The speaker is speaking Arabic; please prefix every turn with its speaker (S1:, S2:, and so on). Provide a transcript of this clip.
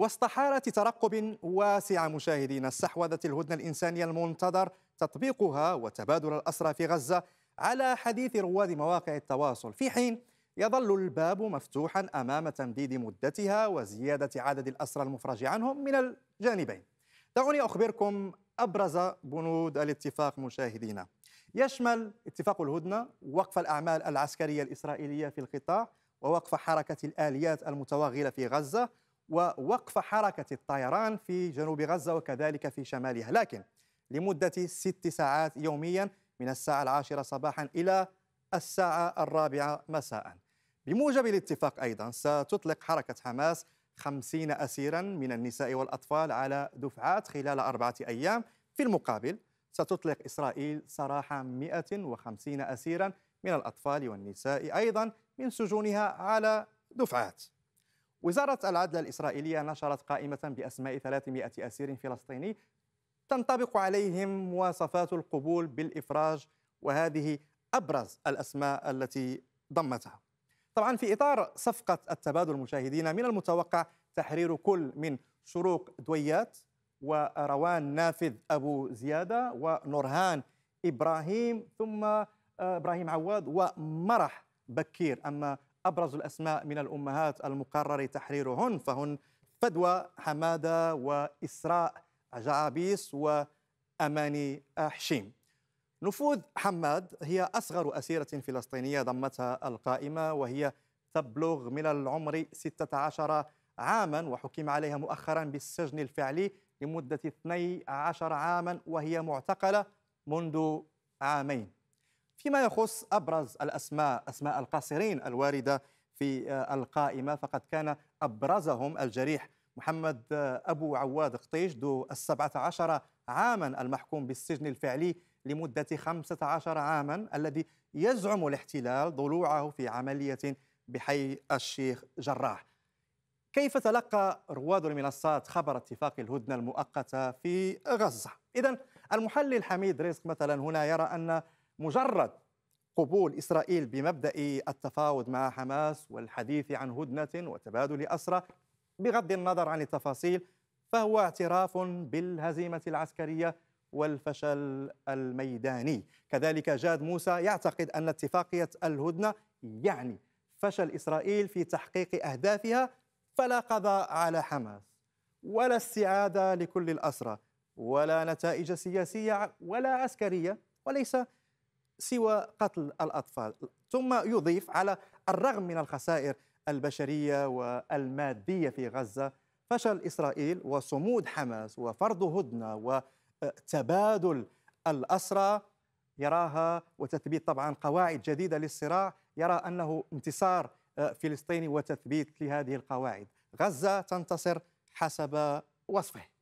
S1: وسط حالة ترقب واسع مشاهدينا استحوذت الهدنة الإنسانية المنتظر تطبيقها وتبادل الأسرى في غزة على حديث رواد مواقع التواصل في حين يظل الباب مفتوحا أمام تمديد مدتها وزيادة عدد الأسرى المفرج عنهم من الجانبين دعوني أخبركم أبرز بنود الاتفاق مشاهدينا يشمل اتفاق الهدنة وقف الأعمال العسكرية الإسرائيلية في القطاع ووقف حركة الآليات المتوغلة في غزة ووقف حركة الطيران في جنوب غزة وكذلك في شمالها لكن لمدة ست ساعات يوميا من الساعة العاشرة صباحا إلى الساعة الرابعة مساء بموجب الاتفاق أيضا ستطلق حركة حماس خمسين أسيرا من النساء والأطفال على دفعات خلال أربعة أيام في المقابل ستطلق إسرائيل سراح 150 أسيرا من الأطفال والنساء أيضا من سجونها على دفعات وزارة العدل الإسرائيلية نشرت قائمة بأسماء 300 أسير فلسطيني تنطبق عليهم مواصفات القبول بالإفراج وهذه أبرز الأسماء التي ضمتها طبعا في إطار صفقة التبادل المشاهدين من المتوقع تحرير كل من شروق دويات وروان نافذ أبو زيادة ونورهان إبراهيم ثم آه، إبراهيم عواد ومرح بكير أما أبرز الأسماء من الأمهات المقرر تحريرهن فهن فدوى حمادة وإسراء جعابيس وأماني حشيم نفوذ حماد هي أصغر أسيرة فلسطينية ضمتها القائمة وهي تبلغ من العمر 16 عاما وحكم عليها مؤخرا بالسجن الفعلي لمدة 12 عاما وهي معتقلة منذ عامين فيما يخص أبرز الأسماء أسماء القاصرين الواردة في آه، القائمة فقد كان أبرزهم الجريح محمد آه، أبو عواد قطيش ذو السبعة عشر عاما المحكوم بالسجن الفعلي لمدة خمسة عشر عاما الذي يزعم الاحتلال ضلوعه في عملية بحي الشيخ جراح كيف تلقى رواد المنصات خبر اتفاق الهدنة المؤقتة في غزة؟ إذا المحلل حميد رزق مثلا هنا يرى أن مجرد قبول إسرائيل بمبدأ التفاوض مع حماس والحديث عن هدنة وتبادل أسرى بغض النظر عن التفاصيل فهو اعتراف بالهزيمة العسكرية والفشل الميداني كذلك جاد موسى يعتقد أن اتفاقية الهدنة يعني فشل إسرائيل في تحقيق أهدافها فلا قضاء على حماس ولا استعادة لكل الأسرى ولا نتائج سياسية ولا عسكرية وليس سوى قتل الأطفال ثم يضيف على الرغم من الخسائر البشرية والمادية في غزة فشل إسرائيل وصمود حماس وفرض هدنة وتبادل الأسرى يراها وتثبيت طبعا قواعد جديدة للصراع يرى أنه انتصار آه، فلسطيني وتثبيت لهذه القواعد غزة تنتصر حسب وصفه